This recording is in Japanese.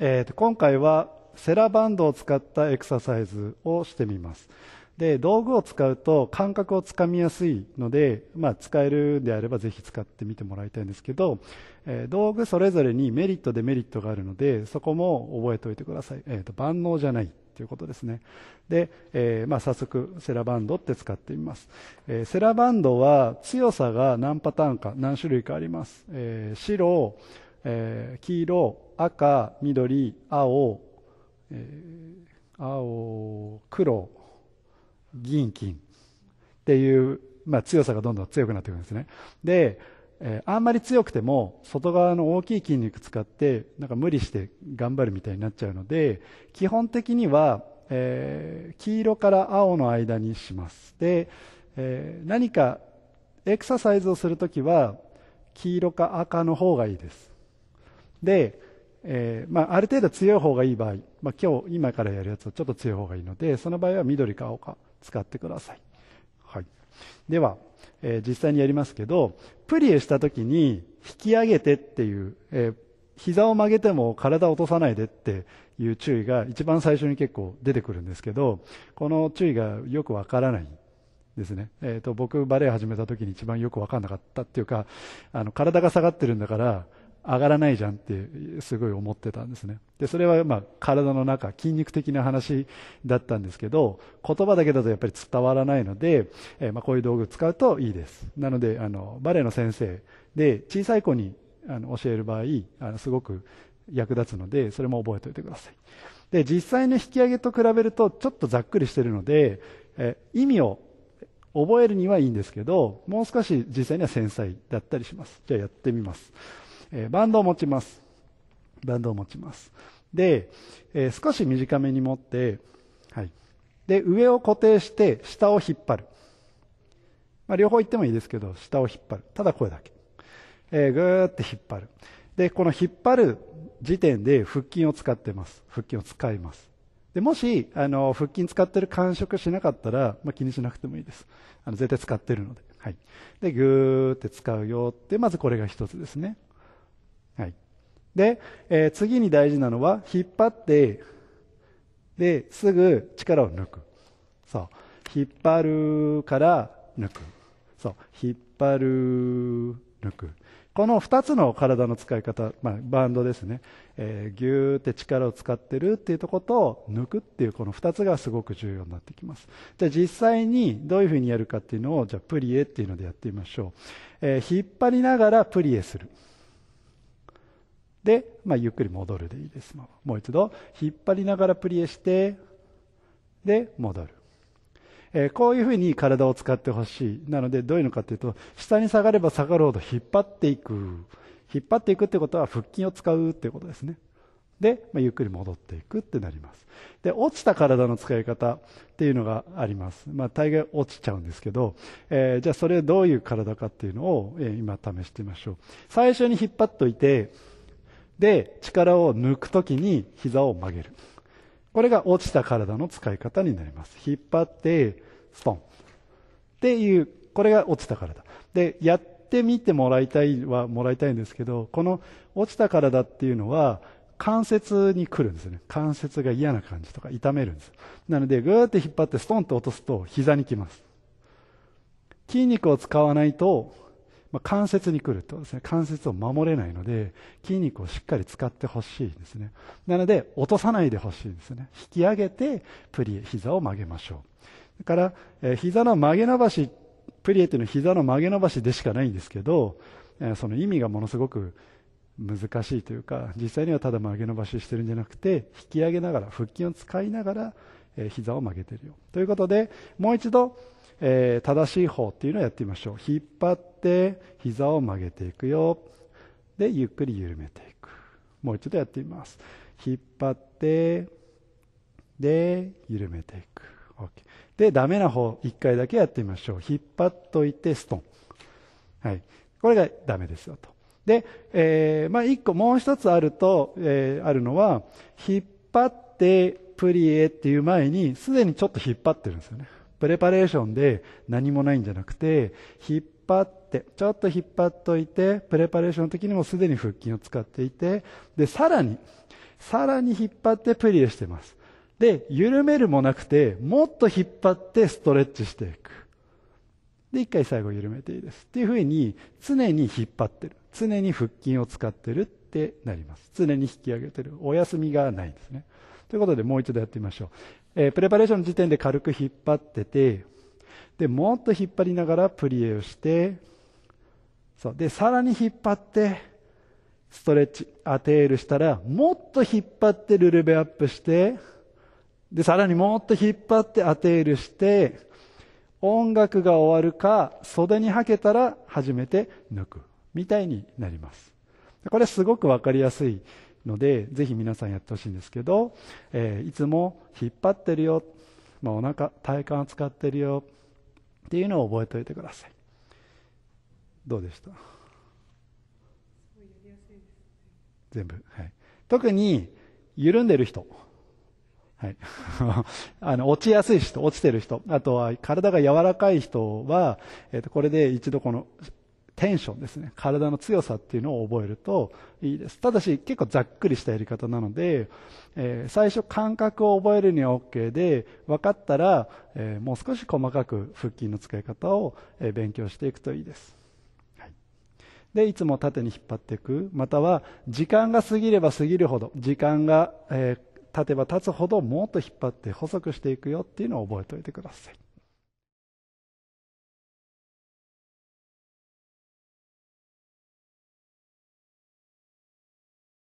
えー、と今回はセラバンドを使ったエクササイズをしてみますで道具を使うと感覚をつかみやすいので、まあ、使えるんであればぜひ使ってみてもらいたいんですけど、えー、道具それぞれにメリットデメリットがあるのでそこも覚えておいてください、えーと、万能じゃないということですねで、えー、まあ、早速セラバンドって使ってみます、えー、セラバンドは強さが何パターンか何種類かあります、え白、え黄色赤緑青、えー、青黒銀金っていう、まあ、強さがどんどん強くなってくるんですねで、えー、あんまり強くても外側の大きい筋肉使ってなんか無理して頑張るみたいになっちゃうので基本的には、えー、黄色から青の間にしますで、えー、何かエクササイズをするときは黄色か赤の方がいいですでえー、まあ、ある程度強い方がいい場合、まあ、今日今からやるやつはちょっと強い方がいいのでその場合は緑か青か使ってください、はい、では、えー、実際にやりますけどプリエした時に引き上げてっていう、えー、膝を曲げても体を落とさないでっていう注意が一番最初に結構出てくるんですけどこの注意がよくわからないですね、えーと、僕バレエ始めた時に一番よく分かんなかったっていうかあの体が下がってるんだから上がらないじゃんってすごい思ってたんですねでそれはまあ体の中筋肉的な話だったんですけど言葉だけだとやっぱり伝わらないので、えー、まあこういう道具使うといいですなのであのバレエの先生で小さい子にあの教える場合あのすごく役立つのでそれも覚えておいてくださいで実際の引き上げと比べるとちょっとざっくりしてるので、えー、意味を覚えるにはいいんですけどもう少し実際には繊細だったりしますじゃあやってみますえー、バンドを持ちます。バンドを持ちます。で、えー、少し短めに持って、はい。で、上を固定して、下を引っ張る。まあ、両方言ってもいいですけど、下を引っ張る。ただ声だけ。えー、ぐーって引っ張る。で、この引っ張る時点で腹筋を使ってます。腹筋を使います。でもしあの腹筋使ってる感触しなかったら、まあ、気にしなくてもいいです。あの絶対使ってるので。はい、で、ぐーって使うよって、まずこれが一つですね。で、えー、次に大事なのは、引っ張って、で、すぐ力を抜く。そう。引っ張るから抜く。そう。引っ張る、抜く。この2つの体の使い方、まあ、バンドですね、えー、ギューって力を使ってるっていうとこと抜くっていうこの2つがすごく重要になってきますじゃあ実際にどういうふうにやるかっていうのをじゃあプリエっていうのでやってみましょう、えー、引っ張りながらプリエするで、まあ、ゆっくり戻るでいいですもう一度引っ張りながらプリエしてで戻る、えー、こういうふうに体を使ってほしいなのでどういうのかというと下に下がれば下がるほど引っ張っていく引っ張っていくってことは腹筋を使うってことですねで、まあ、ゆっくり戻っていくってなりますで落ちた体の使い方っていうのがあります、まあ、大概落ちちゃうんですけど、えー、じゃあそれどういう体かっていうのを、えー、今試してみましょう最初に引っ張っておいてで、力を抜くときに膝を曲げる。これが落ちた体の使い方になります。引っ張って、ストン。っていう、これが落ちた体。で、やってみてもらいたいは、もらいたいんですけど、この落ちた体っていうのは、関節に来るんですね。関節が嫌な感じとか、痛めるんです。なので、ぐーって引っ張って、ストンと落とすと、膝にきます。筋肉を使わないと、まあ、関節に来るとですね、関節を守れないので、筋肉をしっかり使ってほしいですね。なので、落とさないでほしいですね。引き上げて、プリエ、膝を曲げましょう。だから、えー、膝の曲げ伸ばし、プリエというのは膝の曲げ伸ばしでしかないんですけど、えー、その意味がものすごく難しいというか、実際にはただ曲げ伸ばししてるんじゃなくて、引き上げながら、腹筋を使いながら、えー、膝を曲げてるよ。ということで、もう一度、えー、正しい方っていうのをやってみましょう。引っ張っって膝を曲げていくよでゆっくり緩めていくもう一度やってみます引っ張ってで緩めていく、OK、でダメな方1回だけやってみましょう引っ張っといてストン、はい、これがダメですよとで、えー、まあ、1個もう1つあると、えー、あるのは引っ張ってプリエっていう前にすでにちょっと引っ張ってるんですよねプレパレーションで何もないんじゃなくて引っ張ってちょっと引っ張っといてプレパレーションの時にもすでに腹筋を使っていてでさらにさらに引っ張ってプリエしてますで緩めるもなくてもっと引っ張ってストレッチしていくで一回最後緩めていいですっていうふうに常に引っ張ってる常に腹筋を使ってるってなります常に引き上げてるお休みがないですねということでもう一度やってみましょう、えー、プレパレーションの時点で軽く引っ張っててでもっと引っ張りながらプリエをしてそうでさらに引っ張ってストレッチアテールしたらもっと引っ張ってルルベアップしてでさらにもっと引っ張ってアテールして音楽が終わるか袖にはけたら初めて抜くみたいになりますこれすごく分かりやすいのでぜひ皆さんやってほしいんですけど、えー、いつも引っ張ってるよ、まあ、お腹体幹を使ってるよっていうのを覚えておいてくださいどうでした全部、はい、特に緩んでる人はい、あの落ちやすい人、落ちてる人、あとは体が柔らかい人は、えー、とこれで一度このテンションですね体の強さっていうのを覚えるといいですただし結構ざっくりしたやり方なので、えー、最初感覚を覚えるには OK で分かったら、えー、もう少し細かく腹筋の使い方を、え勉強していくといいです、はい、でいつも縦に引っ張っていくまたは時間が過ぎれば過ぎるほど時間が、えー、経てば経つほどもっと引っ張って細くしていくよっていうのを覚えておいてください